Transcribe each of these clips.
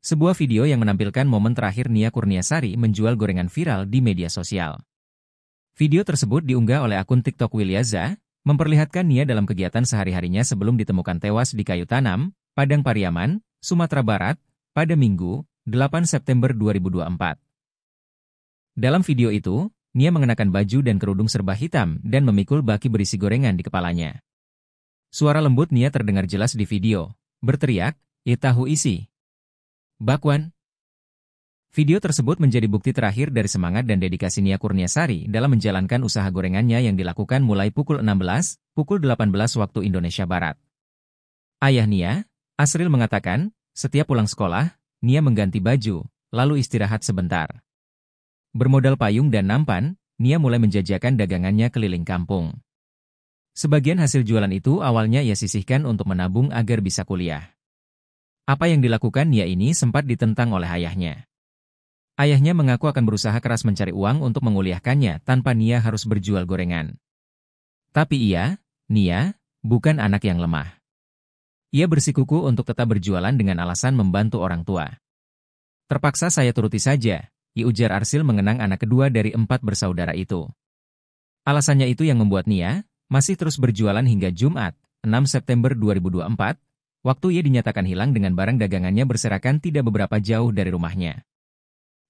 Sebuah video yang menampilkan momen terakhir Nia Kurniasari menjual gorengan viral di media sosial. Video tersebut diunggah oleh akun TikTok Wiliaza, memperlihatkan Nia dalam kegiatan sehari-harinya sebelum ditemukan tewas di kayu tanam, Padang Pariaman, Sumatera Barat, pada Minggu, 8 September 2024. Dalam video itu, Nia mengenakan baju dan kerudung serba hitam dan memikul baki berisi gorengan di kepalanya. Suara lembut Nia terdengar jelas di video, berteriak, Itahu eh, isi, Bakwan Video tersebut menjadi bukti terakhir dari semangat dan dedikasi Nia Kurniasari dalam menjalankan usaha gorengannya yang dilakukan mulai pukul 16, pukul 18 waktu Indonesia Barat. Ayah Nia, Asril mengatakan, setiap pulang sekolah, Nia mengganti baju, lalu istirahat sebentar. Bermodal payung dan nampan, Nia mulai menjajakan dagangannya keliling kampung. Sebagian hasil jualan itu awalnya ia sisihkan untuk menabung agar bisa kuliah. Apa yang dilakukan Nia ini sempat ditentang oleh ayahnya. Ayahnya mengaku akan berusaha keras mencari uang untuk menguliahkannya tanpa Nia harus berjual gorengan. Tapi ia, Nia, bukan anak yang lemah. Ia bersikuku untuk tetap berjualan dengan alasan membantu orang tua. Terpaksa saya turuti saja, I ujar Arsil mengenang anak kedua dari empat bersaudara itu. Alasannya itu yang membuat Nia, masih terus berjualan hingga Jumat, 6 September 2024, Waktu ia dinyatakan hilang dengan barang dagangannya berserakan tidak beberapa jauh dari rumahnya.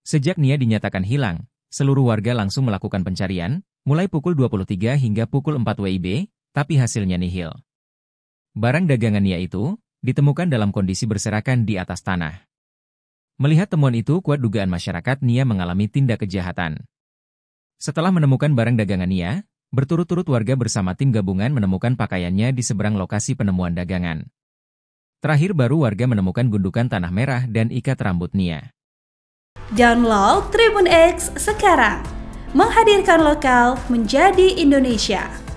Sejak Nia dinyatakan hilang, seluruh warga langsung melakukan pencarian, mulai pukul 23 hingga pukul 4 WIB, tapi hasilnya nihil. Barang dagangan Nia itu ditemukan dalam kondisi berserakan di atas tanah. Melihat temuan itu, kuat dugaan masyarakat Nia mengalami tindak kejahatan. Setelah menemukan barang dagangan Nia, berturut-turut warga bersama tim gabungan menemukan pakaiannya di seberang lokasi penemuan dagangan. Terakhir baru warga menemukan gundukan tanah merah dan ikat rambut Nia. Download Tribun X sekarang. Menghadirkan lokal menjadi Indonesia.